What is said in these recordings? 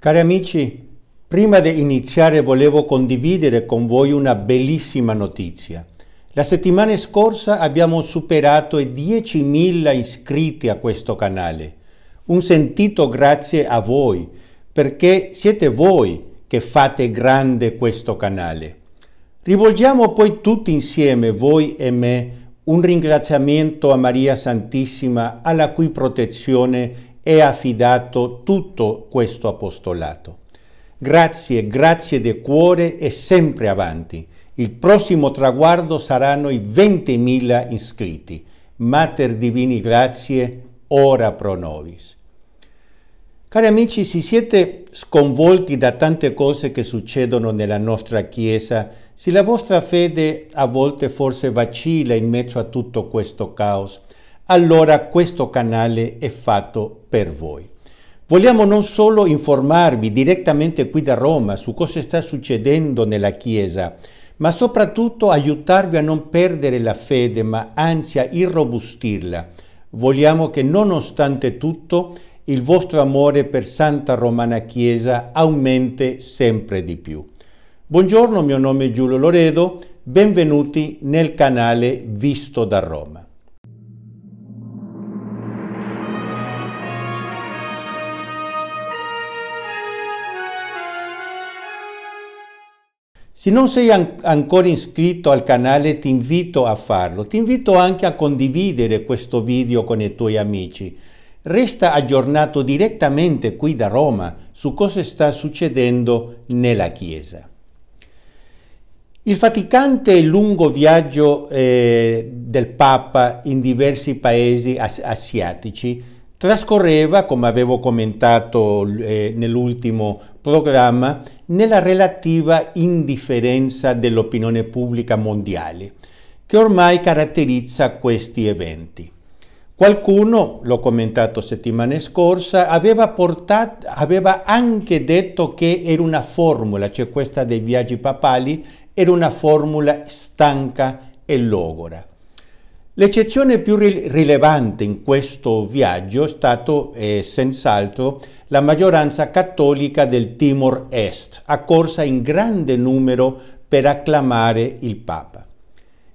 Cari amici, prima di iniziare volevo condividere con voi una bellissima notizia. La settimana scorsa abbiamo superato i 10.000 iscritti a questo canale. Un sentito grazie a voi, perché siete voi che fate grande questo canale. Rivolgiamo poi tutti insieme, voi e me, un ringraziamento a Maria Santissima alla cui protezione è affidato tutto questo apostolato. Grazie, grazie di cuore e sempre avanti. Il prossimo traguardo saranno i 20.000 iscritti. Mater Divini Grazie, ora pro nobis. Cari amici, se siete sconvolti da tante cose che succedono nella nostra Chiesa, se la vostra fede a volte forse vacilla in mezzo a tutto questo caos, allora questo canale è fatto per voi. Vogliamo non solo informarvi direttamente qui da Roma su cosa sta succedendo nella Chiesa, ma soprattutto aiutarvi a non perdere la fede, ma anzi a irrobustirla. Vogliamo che nonostante tutto il vostro amore per Santa Romana Chiesa aumente sempre di più. Buongiorno, mio nome è Giulio Loredo, benvenuti nel canale Visto da Roma. Se non sei an ancora iscritto al canale ti invito a farlo, ti invito anche a condividere questo video con i tuoi amici. Resta aggiornato direttamente qui da Roma su cosa sta succedendo nella Chiesa. Il faticante e lungo viaggio eh, del Papa in diversi paesi as asiatici trascorreva, come avevo commentato eh, nell'ultimo programma, nella relativa indifferenza dell'opinione pubblica mondiale, che ormai caratterizza questi eventi. Qualcuno, l'ho commentato settimana scorsa, aveva, portato, aveva anche detto che era una formula, cioè questa dei viaggi papali, era una formula stanca e logora. L'eccezione più rilevante in questo viaggio è stata eh, senz'altro la maggioranza cattolica del Timor Est, accorsa in grande numero per acclamare il Papa.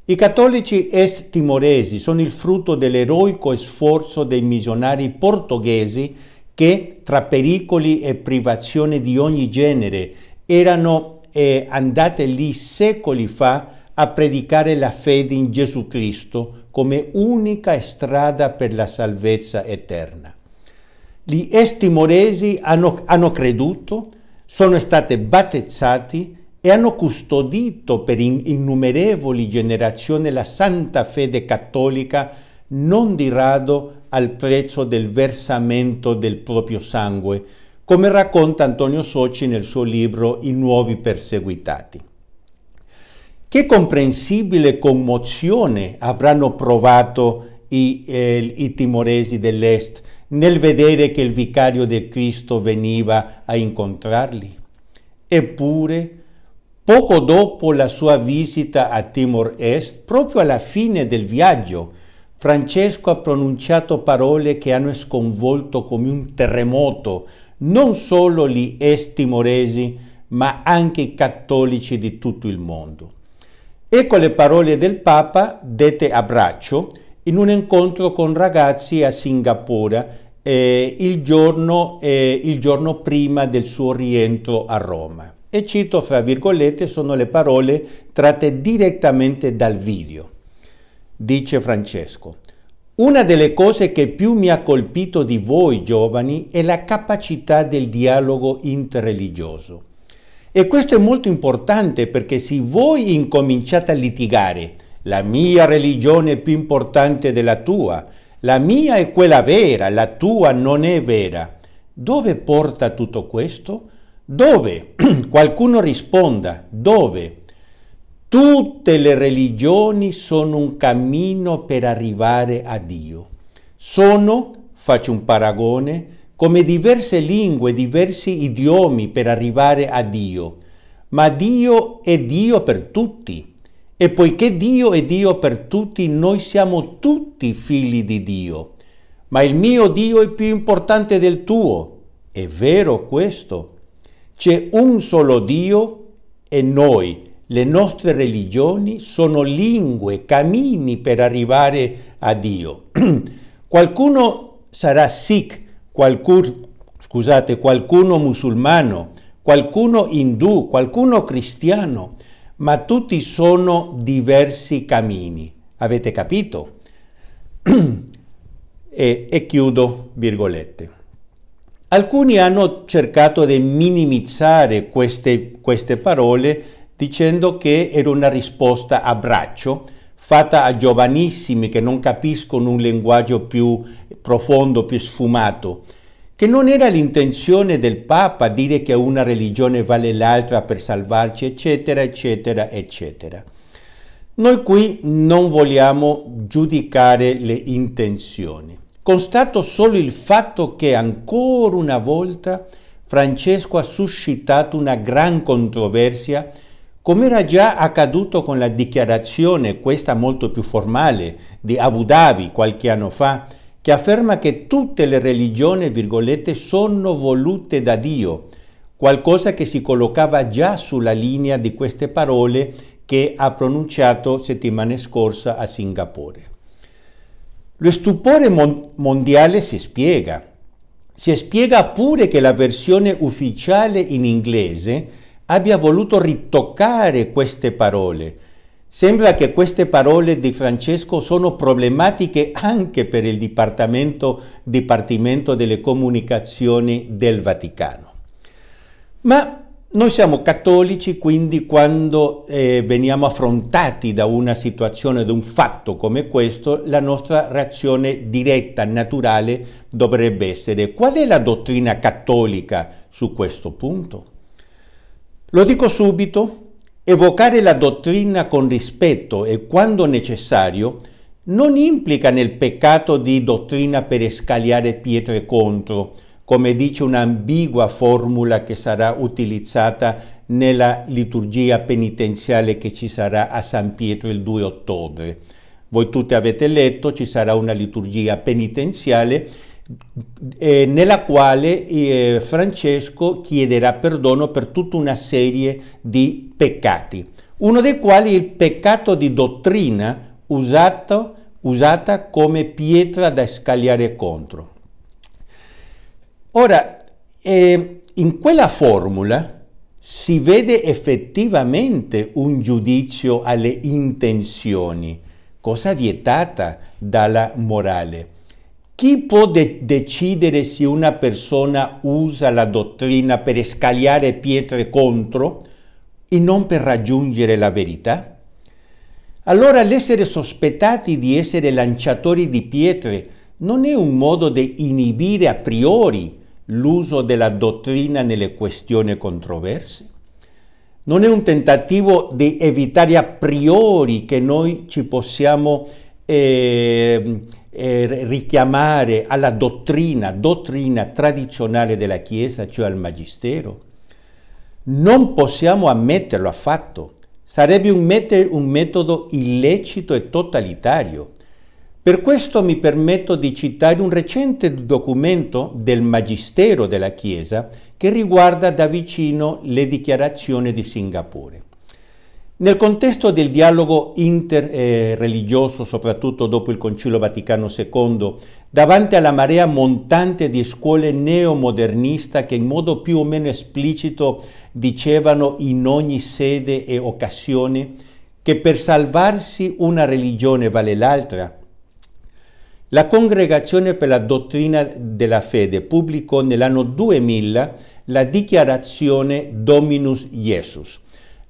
I cattolici est timoresi sono il frutto dell'eroico sforzo dei missionari portoghesi che, tra pericoli e privazioni di ogni genere, erano eh, andate lì secoli fa a predicare la fede in Gesù Cristo come unica strada per la salvezza eterna. Gli estimoresi hanno, hanno creduto, sono stati battezzati e hanno custodito per innumerevoli generazioni la santa fede cattolica non di rado al prezzo del versamento del proprio sangue, come racconta Antonio Soci nel suo libro I nuovi perseguitati. Che comprensibile commozione avranno provato i, eh, i timoresi dell'Est nel vedere che il vicario di Cristo veniva a incontrarli. Eppure, poco dopo la sua visita a Timor Est, proprio alla fine del viaggio, Francesco ha pronunciato parole che hanno sconvolto come un terremoto non solo gli est timoresi, ma anche i cattolici di tutto il mondo. Ecco le parole del Papa dette a braccio in un incontro con ragazzi a Singapore eh, il, giorno, eh, il giorno prima del suo rientro a Roma. E cito, fra virgolette, sono le parole tratte direttamente dal video. Dice Francesco, una delle cose che più mi ha colpito di voi giovani è la capacità del dialogo interreligioso. E questo è molto importante perché se voi incominciate a litigare, la mia religione è più importante della tua, la mia è quella vera, la tua non è vera, dove porta tutto questo? Dove? Qualcuno risponda, dove? Tutte le religioni sono un cammino per arrivare a Dio. Sono, faccio un paragone, come diverse lingue, diversi idiomi per arrivare a Dio, ma Dio è Dio per tutti. E poiché Dio è Dio per tutti, noi siamo tutti figli di Dio. Ma il mio Dio è più importante del tuo. È vero questo. C'è un solo Dio e noi, le nostre religioni, sono lingue, cammini per arrivare a Dio. Qualcuno sarà sikh, qualcuno, scusate, qualcuno musulmano, qualcuno indù, qualcuno cristiano, ma tutti sono diversi cammini. Avete capito? e, e chiudo virgolette. Alcuni hanno cercato di minimizzare queste, queste parole dicendo che era una risposta a braccio fatta a giovanissimi che non capiscono un linguaggio più profondo, più sfumato, che non era l'intenzione del Papa dire che una religione vale l'altra per salvarci, eccetera, eccetera, eccetera. Noi qui non vogliamo giudicare le intenzioni. Constato solo il fatto che ancora una volta Francesco ha suscitato una gran controversia come era già accaduto con la dichiarazione, questa molto più formale, di Abu Dhabi qualche anno fa, che afferma che tutte le religioni, virgolette, sono volute da Dio, qualcosa che si collocava già sulla linea di queste parole che ha pronunciato settimana scorsa a Singapore. Lo stupore mon mondiale si spiega. Si spiega pure che la versione ufficiale in inglese abbia voluto ritoccare queste parole. Sembra che queste parole di Francesco sono problematiche anche per il Dipartimento, Dipartimento delle Comunicazioni del Vaticano. Ma noi siamo cattolici, quindi quando eh, veniamo affrontati da una situazione, da un fatto come questo, la nostra reazione diretta, naturale, dovrebbe essere qual è la dottrina cattolica su questo punto? Lo dico subito, evocare la dottrina con rispetto e quando necessario non implica nel peccato di dottrina per scagliare pietre contro, come dice un'ambigua formula che sarà utilizzata nella liturgia penitenziale che ci sarà a San Pietro il 2 ottobre. Voi tutti avete letto, ci sarà una liturgia penitenziale eh, nella quale eh, Francesco chiederà perdono per tutta una serie di peccati, uno dei quali è il peccato di dottrina usato, usata come pietra da scagliare contro. Ora, eh, in quella formula si vede effettivamente un giudizio alle intenzioni, cosa vietata dalla morale. Chi può de decidere se una persona usa la dottrina per scagliare pietre contro e non per raggiungere la verità? Allora l'essere sospettati di essere lanciatori di pietre non è un modo di inibire a priori l'uso della dottrina nelle questioni controverse? Non è un tentativo di evitare a priori che noi ci possiamo eh, eh, richiamare alla dottrina, dottrina tradizionale della Chiesa, cioè al Magistero, non possiamo ammetterlo affatto. Sarebbe un, met- un metodo illecito e totalitario. Per questo mi permetto di citare un recente documento del Magistero della Chiesa che riguarda da vicino le dichiarazioni di Singapore. Nel contesto del dialogo interreligioso, eh, soprattutto dopo il Concilio Vaticano II, davanti alla marea montante di scuole neomodernista che in modo più o meno esplicito dicevano in ogni sede e occasione che per salvarsi una religione vale l'altra, la Congregazione per la Dottrina della Fede pubblicò nell'anno 2000 la dichiarazione Dominus Jesus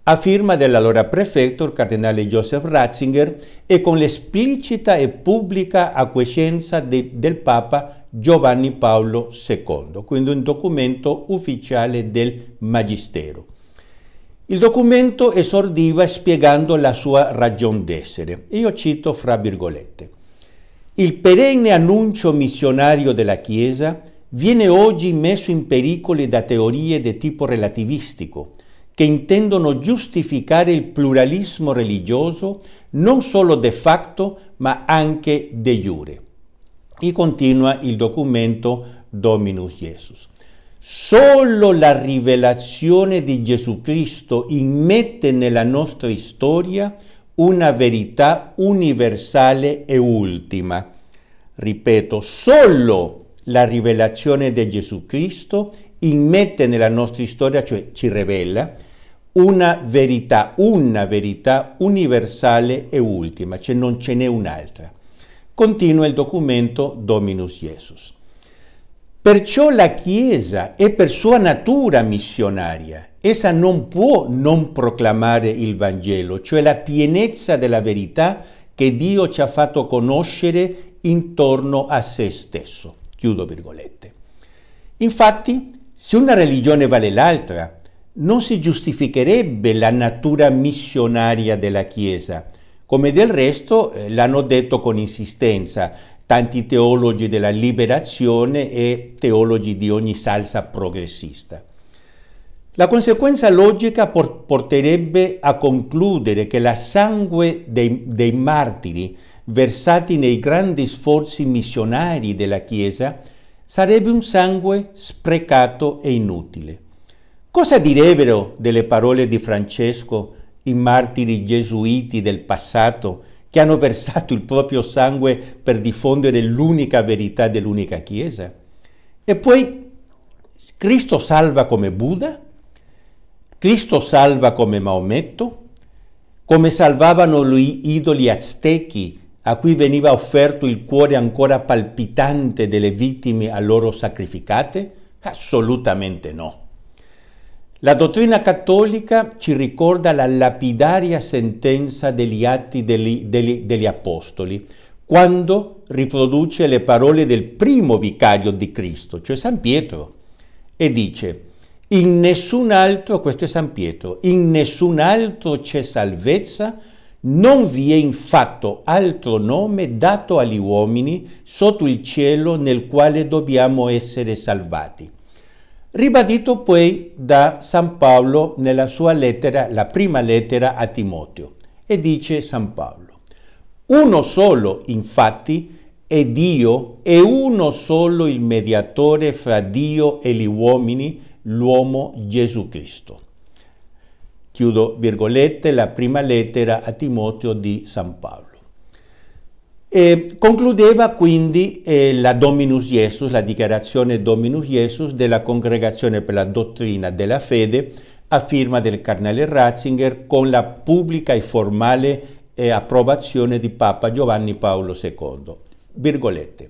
a firma dell'allora prefetto, il cardinale Joseph Ratzinger, e con l'esplicita e pubblica acquiescenza de, del Papa Giovanni Paolo II, quindi un documento ufficiale del Magistero. Il documento esordiva spiegando la sua ragion d'essere. Io cito fra virgolette. Il perenne annuncio missionario della Chiesa viene oggi messo in pericolo da teorie di tipo relativistico, che intendono giustificare il pluralismo religioso non solo de facto ma anche de jure. E continua il documento Dominus Jesus. Solo la rivelazione di Gesù Cristo immette nella nostra storia una verità universale e ultima. Ripeto, solo la rivelazione di Gesù Cristo immette immette nella nostra storia, cioè ci rivela, una verità, una verità universale e ultima, cioè non ce n'è un'altra. Continua il documento Dominus Jesus. Perciò la Chiesa è per sua natura missionaria, essa non può non proclamare il Vangelo, cioè la pienezza della verità che Dio ci ha fatto conoscere intorno a se stesso. Chiudo virgolette. Infatti, se una religione vale l'altra, non si giustificherebbe la natura missionaria della Chiesa, come del resto eh, l'hanno detto con insistenza tanti teologi della liberazione e teologi di ogni salsa progressista. La conseguenza logica porterebbe a concludere che la sangue dei, dei martiri versati nei grandi sforzi missionari della Chiesa sarebbe un sangue sprecato e inutile. Cosa direbbero delle parole di Francesco i martiri gesuiti del passato che hanno versato il proprio sangue per diffondere l'unica verità dell'unica Chiesa? E poi Cristo salva come Buddha? Cristo salva come Maometto? Come salvavano gli idoli aztechi a cui veniva offerto il cuore ancora palpitante delle vittime a loro sacrificate? Assolutamente no. La dottrina cattolica ci ricorda la lapidaria sentenza degli atti degli, degli, degli, Apostoli, quando riproduce le parole del primo vicario di Cristo, cioè San Pietro, e dice, in nessun altro, questo è San Pietro, in nessun altro c'è salvezza non vi è infatti altro nome dato agli uomini sotto il cielo nel quale dobbiamo essere salvati. Ribadito poi da San Paolo nella sua lettera, la prima lettera a Timoteo, e dice San Paolo, uno solo infatti è Dio e uno solo il mediatore fra Dio e gli uomini, l'uomo Gesù Cristo chiudo virgolette, la prima lettera a Timoteo di San Paolo. E concludeva quindi eh, la Dominus Jesus, la dichiarazione Dominus Jesus della Congregazione per la Dottrina della Fede a firma del Cardinale Ratzinger con la pubblica e formale eh, approvazione di Papa Giovanni Paolo II. Virgolette.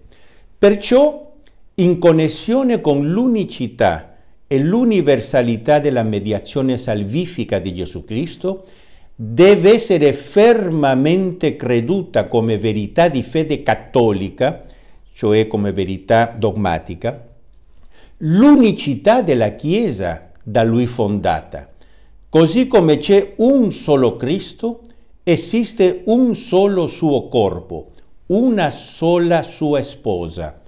Perciò, in connessione con l'unicità e l'universalità della mediazione salvifica di Gesù Cristo deve essere fermamente creduta come verità di fede cattolica, cioè come verità dogmatica, l'unicità della Chiesa da lui fondata. Così come c'è un solo Cristo, esiste un solo suo corpo, una sola sua sposa,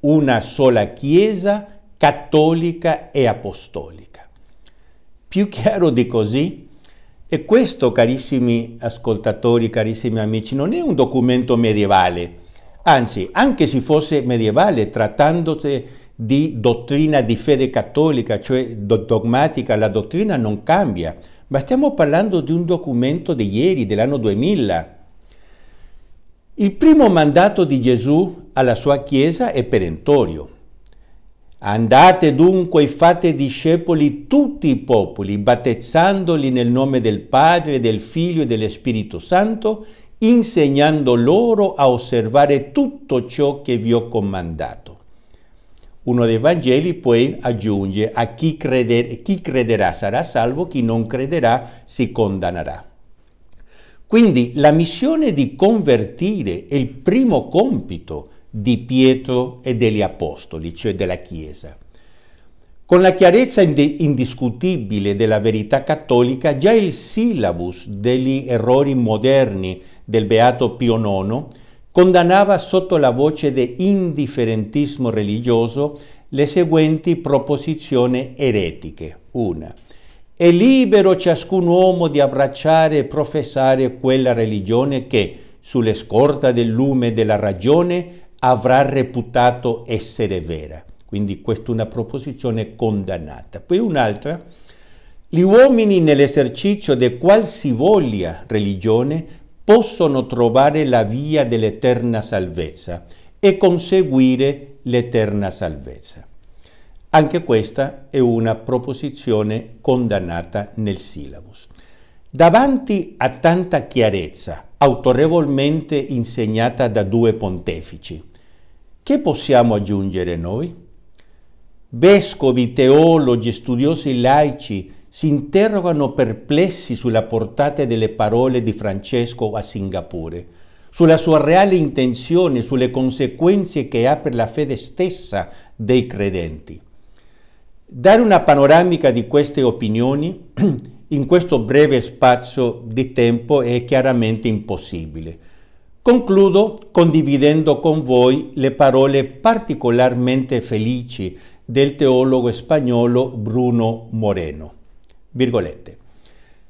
una sola Chiesa, cattolica e apostolica. Più chiaro di così? E questo, carissimi ascoltatori, carissimi amici, non è un documento medievale, anzi, anche se fosse medievale, trattandosi di dottrina di fede cattolica, cioè dogmatica, la dottrina non cambia, ma stiamo parlando di un documento di ieri, dell'anno 2000. Il primo mandato di Gesù alla sua Chiesa è perentorio. Andate dunque e fate discepoli tutti i popoli, battezzandoli nel nome del Padre, del Figlio e dello Spirito Santo, insegnando loro a osservare tutto ciò che vi ho comandato. Uno dei Vangeli poi aggiunge a chi, creder, chi crederà sarà salvo, chi non crederà si condannerà. Quindi la missione di convertire è il primo compito di Pietro e degli Apostoli, cioè della Chiesa. Con la chiarezza indiscutibile della verità cattolica, già il syllabus degli errori moderni del Beato Pio IX condannava sotto la voce di indifferentismo religioso le seguenti proposizioni eretiche. Una, È libero ciascun uomo di abbracciare e professare quella religione che, sulle scorta del lume della ragione, avrà reputato essere vera. Quindi questa è una proposizione condannata. Poi un'altra, gli uomini nell'esercizio di qualsivoglia religione possono trovare la via dell'eterna salvezza e conseguire l'eterna salvezza. Anche questa è una proposizione condannata nel syllabus. Davanti a tanta chiarezza, autorevolmente insegnata da due pontefici, che possiamo aggiungere noi? Vescovi, teologi, studiosi laici si interrogano perplessi sulla portata delle parole di Francesco a Singapore, sulla sua reale intenzione, sulle conseguenze che ha per la fede stessa dei credenti. Dare una panoramica di queste opinioni in questo breve spazio di tempo è chiaramente impossibile. Concludo condividendo con voi le parole particolarmente felici del teologo spagnolo Bruno Moreno. Virgolette.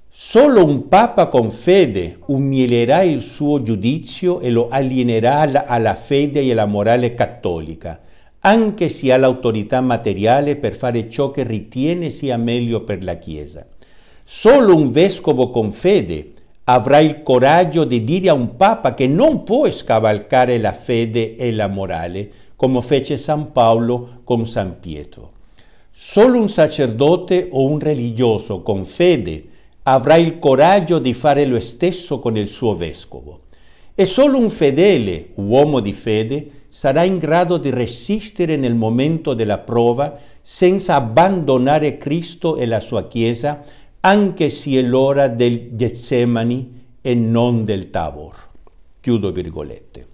Solo un Papa con fede umilierà il suo giudizio e lo alienerà alla fede e alla morale cattolica, anche se ha l'autorità materiale per fare ciò che ritiene sia meglio per la Chiesa. Solo un vescovo con fede avrà il coraggio di dire a un papa che non può scavalcare la fede e la morale, come fece San Paolo con San Pietro. Solo un sacerdote o un religioso con fede avrà il coraggio di fare lo stesso con il suo vescovo. E solo un fedele, uomo di fede, sarà in grado di resistere nel momento della prova senza abbandonare Cristo e la sua Chiesa anche se è l'ora del Getsemani e non del Tabor. Chiudo virgolette.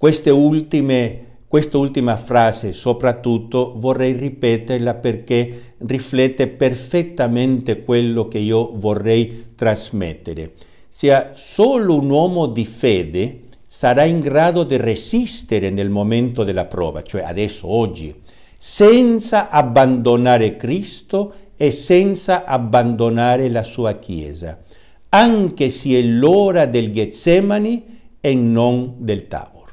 Ultime, questa ultima frase soprattutto vorrei ripeterla perché riflette perfettamente quello che io vorrei trasmettere. Sia solo un uomo di fede sarà in grado di resistere nel momento della prova, cioè adesso, oggi, senza abbandonare Cristo e senza abbandonare la sua Chiesa, anche se è l'ora del Getsemani e non del Tabor.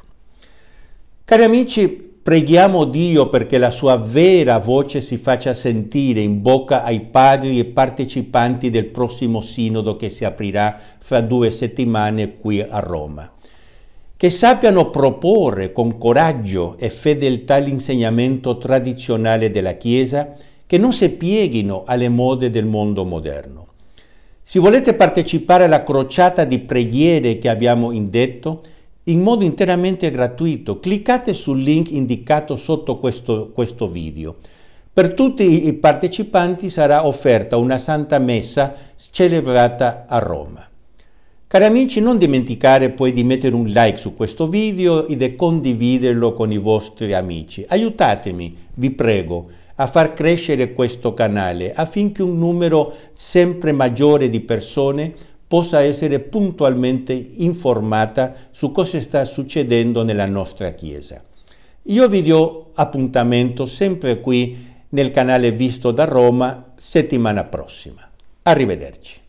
Cari amici, preghiamo Dio perché la sua vera voce si faccia sentire in bocca ai padri e partecipanti del prossimo sinodo che si aprirà fra due settimane qui a Roma che sappiano proporre con coraggio e fedeltà l'insegnamento tradizionale della Chiesa che non si pieghino alle mode del mondo moderno. Se volete partecipare alla crociata di preghiere che abbiamo indetto, in modo interamente gratuito, cliccate sul link indicato sotto questo, questo video. Per tutti i partecipanti sarà offerta una Santa Messa celebrata a Roma. Cari amici, non dimenticare poi di mettere un like su questo video e di condividerlo con i vostri amici. Aiutatemi, vi prego a far crescere questo canale affinché un numero sempre maggiore di persone possa essere puntualmente informata su cosa sta succedendo nella nostra Chiesa. Io vi do appuntamento sempre qui nel canale Visto da Roma settimana prossima. Arrivederci.